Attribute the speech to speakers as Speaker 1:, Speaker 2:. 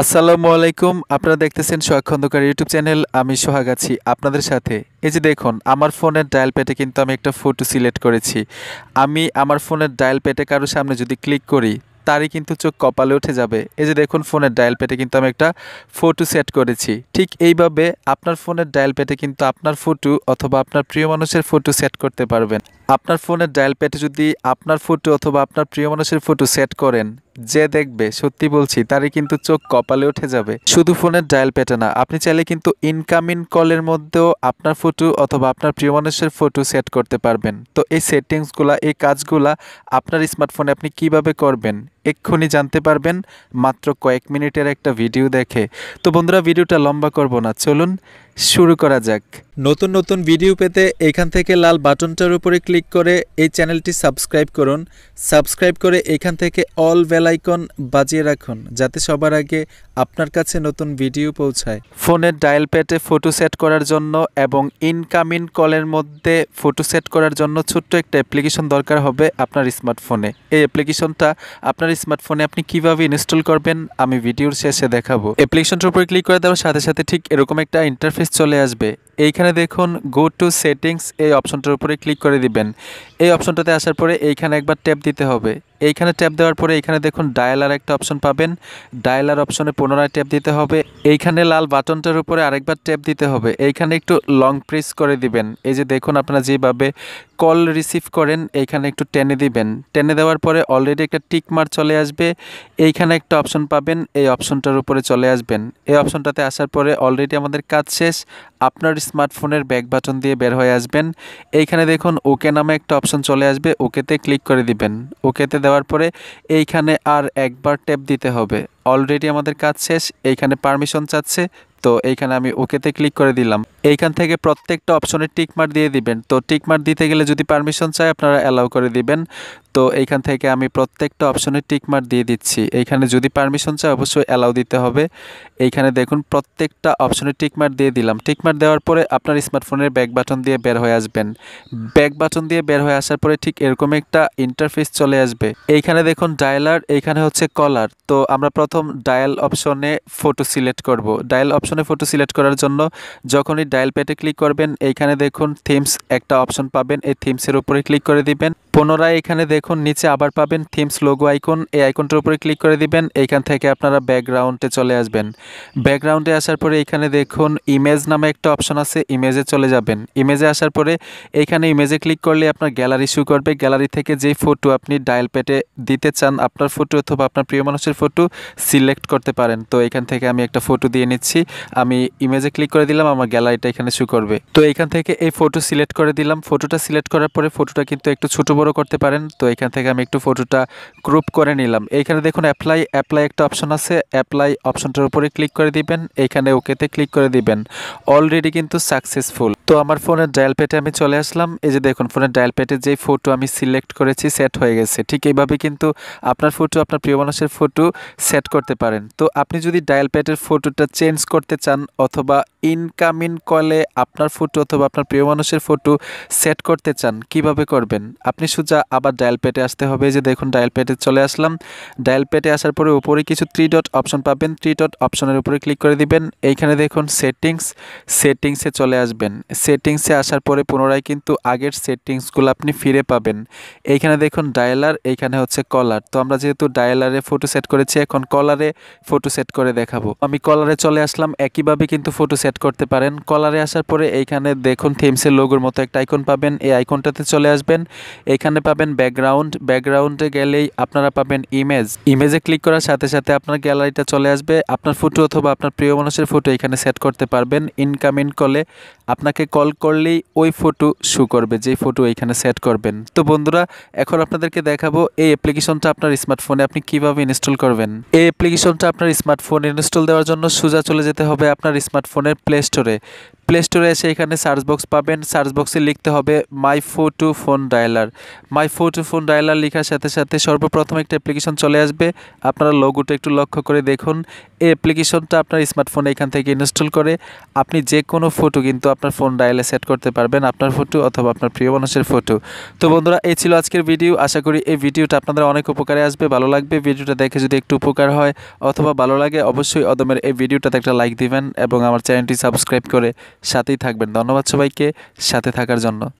Speaker 1: আসসালামু আলাইকুম আপনারা দেখতেছেন সোহাগ খন্দকার ইউটিউব চ্যানেল আমি সোহাগ আছি আপনাদের সাথে এই যে দেখুন আমার ফোনের ডায়াল প্যাটে কিন্তু আমি একটা ফটো সিলেক্ট করেছি আমি আমার ফোনের ডায়াল প্যাটে কারো সামনে যদি ক্লিক করি তারই কিন্তু চোখ কপালে উঠে যাবে এই যে দেখুন ফোনের ডায়াল প্যাটে কিন্তু আমি একটা ফটো সেট করেছি ঠিক এইভাবে আপনার ফোনের ডায়াল প্যাটে কিন্তু আপনার ফটো অথবা আপনার প্রিয় মানুষের ফটো সেট করতে পারবেন আপনার ফোনের ডায়াল প্যাটে যদি আপনার ফটো অথবা আপনার প্রিয় মানুষের ফটো সেট করেন যে দেখবে সত্যি বলছি তারই কিন্তু চোখ কপালে উঠে যাবে শুধু ফোনের ডায়াল পেটে না আপনি চাইলে কিন্তু ইনকামিং কলের মধ্যেও আপনার ফটো অথবা আপনার প্রিয় মানুষের ফটো সেট করতে পারবেন তো এই সেটিংসগুলা এই কাজগুলা আপনার স্মার্টফোনে আপনি কিভাবে করবেন এক্ষুনি জানতে পারবেন মাত্র কয়েক মিনিটের একটা ভিডিও দেখে তো বন্ধুরা ভিডিওটা লম্বা করব না চলুন শুরু করা যাক নতুন নতুন ভিডিও পেতে এখান থেকে লাল বাটনটার উপরে ক্লিক করে এই চ্যানেলটি সাবস্ক্রাইব করুন সাবস্ক্রাইব করে এখান থেকে অল বেলাইকন বাজিয়ে রাখুন যাতে সবার আগে আপনার কাছে নতুন ভিডিও পৌঁছায় ফোনের ডায়াল প্যাটে ফটো সেট করার জন্য এবং ইনকামিং কলের মধ্যে ফটো সেট করার জন্য ছোট্ট একটা অ্যাপ্লিকেশন দরকার হবে আপনার স্মার্টফোনে এই অ্যাপ্লিকেশনটা আপনার স্মার্টফোনে আপনি কিভাবে ইনস্টল করবেন আমি ভিডিওর শেষে দেখাবো অ্যাপ্লিকেশনটার উপরে ক্লিক করে দেওয়ার সাথে সাথে ঠিক এরকম একটা ইন্টারফেস চলে আসবে এইখানে দেখুন গো টু সেটিংস এই অপশনটার উপরে ক্লিক করে দিবেন এই অপশনটাতে আসার পরে এইখানে একবার ট্যাপ দিতে হবে এইখানে ট্যাপ দেওয়ার পরে এখানে দেখুন ডায়ালার একটা অপশন পাবেন ডায়ালার অপশনে পুনরায় ট্যাপ দিতে হবে এইখানে লাল বাটনটার উপরে আরেকবার ট্যাপ দিতে হবে এইখানে একটু লং প্রেস করে দিবেন এই যে দেখুন আপনারা যেভাবে কল রিসিভ করেন এইখানে একটু টেনে দিবেন টেনে দেওয়ার পরে অলরেডি একটা টিক মার চলে আসবে এইখানে একটা অপশন পাবেন এই অপশনটার উপরে চলে আসবেন এই অপশনটাতে আসার পরে অলরেডি আমাদের কাজ শেষ আপনার স্মার্টফোনের ব্যাক বাটন দিয়ে বের হয়ে আসবেন এইখানে দেখুন ওকে নামে একটা অপশন চলে আসবে ওকেতে ক্লিক করে দিবেন ওকেতে দেওয়া দেওয়ার পরে এইখানে আর একবার ট্যাপ দিতে হবে অলরেডি আমাদের কাজ শেষ এইখানে পারমিশন চাচ্ছে তো এইখানে আমি ওকেতে ক্লিক করে দিলাম এইখান থেকে প্রত্যেকটা অপশনে টিকমার দিয়ে দিবেন তো টিকমার দিতে গেলে যদি পারমিশন চাই আপনারা অ্যালাউ করে দিবেন তো এইখান থেকে আমি প্রত্যেকটা অপশনে টিকমার দিয়ে দিচ্ছি এইখানে যদি পারমিশন চাই অবশ্যই অ্যালাউ দিতে হবে এইখানে দেখুন প্রত্যেকটা অপশনে টিকমার দিয়ে দিলাম টিকমার দেওয়ার পরে আপনার স্মার্টফোনের ব্যাক বাটন দিয়ে বের হয়ে আসবেন ব্যাক বাটন দিয়ে বের হয়ে আসার পরে ঠিক এরকম একটা ইন্টারফেস চলে আসবে এইখানে দেখুন ডায়ালার এইখানে হচ্ছে কলার তো আমরা প্রথম ডায়াল অপশনে ফটো সিলেক্ট করব ডায়াল অপশন অপশনে ফটো সিলেক্ট করার জন্য যখনই ডায়াল প্যাটে ক্লিক করবেন এইখানে দেখুন থিমস একটা অপশন পাবেন এই থিমসের উপরে ক্লিক করে দিবেন পুনরায় এখানে দেখুন নিচে আবার পাবেন থিমস লোগো আইকন এই আইকনটার উপরে ক্লিক করে দিবেন এখান থেকে আপনারা ব্যাকগ্রাউন্ডে চলে আসবেন ব্যাকগ্রাউন্ডে আসার পরে এখানে দেখুন ইমেজ নামে একটা অপশন আছে ইমেজে চলে যাবেন ইমেজে আসার পরে এখানে ইমেজে ক্লিক করলে আপনার গ্যালারি শু করবে গ্যালারি থেকে যে ফটো আপনি ডায়াল পেটে দিতে চান আপনার ফটো অথবা আপনার প্রিয় মানুষের ফটো সিলেক্ট করতে পারেন তো এখান থেকে আমি একটা ফটো দিয়ে নিচ্ছি আমি ইমেজে ক্লিক করে দিলাম আমার গ্যালারিটা এখানে শু করবে তো এখান থেকে এই ফটো সিলেক্ট করে দিলাম ফটোটা সিলেক্ট করার পরে ফটোটা কিন্তু একটু ছোটো বড় করতে পারেন তো এখান থেকে আমি একটু ফটোটা গ্রুপ করে নিলাম এইখানে দেখুন অ্যাপ্লাই অ্যাপ্লাই একটা অপশন আছে অ্যাপ্লাই অপশনটার উপরে ক্লিক করে দিবেন এইখানে ওকেতে ক্লিক করে দিবেন অলরেডি কিন্তু সাকসেসফুল তো আমার ফোনের ডায়াল প্যাটে আমি চলে আসলাম এই যে দেখুন ফোনের ডায়াল প্যাটে যে ফটো আমি সিলেক্ট করেছি সেট হয়ে গেছে ঠিক এইভাবে কিন্তু আপনার ফটো আপনার প্রিয় মানুষের ফটো সেট করতে পারেন তো আপনি যদি ডায়াল প্যাটের ফটোটা চেঞ্জ করতে চান অথবা ইনকামিং কলে আপনার ফটো অথবা আপনার প্রিয় মানুষের ফটো সেট করতে চান কিভাবে করবেন আপনি সোজা আবার ডায়াল পেটে আসতে হবে যে দেখুন ডায়াল পেটে চলে আসলাম ডায়াল পেটে আসার পরে উপরে কিছু থ্রি ডট অপশন পাবেন থ্রি ডট অপশনের উপরে ক্লিক করে দিবেন এইখানে দেখুন সেটিংস সেটিংসে চলে আসবেন সেটিংসে আসার পরে পুনরায় কিন্তু আগের সেটিংসগুলো আপনি ফিরে পাবেন এইখানে দেখুন ডায়ালার এইখানে হচ্ছে কলার তো আমরা যেহেতু ডায়ালারে ফটো সেট করেছি এখন কলারে ফটো সেট করে দেখাবো আমি কলারে চলে আসলাম একইভাবে কিন্তু ফটো সেট করতে পারেন কলারে আসার পরে এইখানে দেখুন থিমসের লোগোর মতো একটা আইকন পাবেন এই আইকনটাতে চলে আসবেন এখানে পাবেন ব্যাকগ্রাউন্ড ব্যাকগ্রাউন্ডে গেলেই আপনারা পাবেন ইমেজ ইমেজে ক্লিক করার সাথে সাথে আপনার গ্যালারিটা চলে আসবে আপনার ফটো অথবা আপনার প্রিয় মানুষের ফটো এখানে সেট করতে পারবেন ইনকামিং কলে আপনাকে কল করলেই ওই ফটো শু করবে যে ফটো এখানে সেট করবেন তো বন্ধুরা এখন আপনাদেরকে দেখাবো এই অ্যাপ্লিকেশনটা আপনার স্মার্টফোনে আপনি কিভাবে ইনস্টল করবেন এই অ্যাপ্লিকেশনটা আপনার স্মার্টফোন ইনস্টল দেওয়ার জন্য সোজা চলে যেতে হবে আপনার স্মার্টফোনের প্লে স্টোরে প্লে স্টোরে এসে এখানে সার্চ বক্স পাবেন সার্চ বক্সে লিখতে হবে মাই ফো টু ফোন ডায়ালার মাই ফো টু ফোন ডায়ালার লেখার সাথে সাথে সর্বপ্রথম একটা অ্যাপ্লিকেশন চলে আসবে আপনারা লোগোটা একটু লক্ষ্য করে দেখুন এই অ্যাপ্লিকেশনটা আপনার স্মার্টফোনে এখান থেকে ইনস্টল করে আপনি যে কোনো ফটো কিন্তু আপনার ফোন ডায়ালে সেট করতে পারবেন আপনার ফটো অথবা আপনার প্রিয় মানুষের ফটো তো বন্ধুরা এই ছিল আজকের ভিডিও আশা করি এই ভিডিওটা আপনাদের অনেক উপকারে আসবে ভালো লাগবে ভিডিওটা দেখে যদি একটু উপকার হয় অথবা ভালো লাগে অবশ্যই অদমের এই ভিডিওটাতে একটা লাইক দিবেন এবং আমার চ্যানেলটি সাবস্ক্রাইব করে সাথেই থাকবেন ধন্যবাদ সবাইকে সাথে থাকার জন্য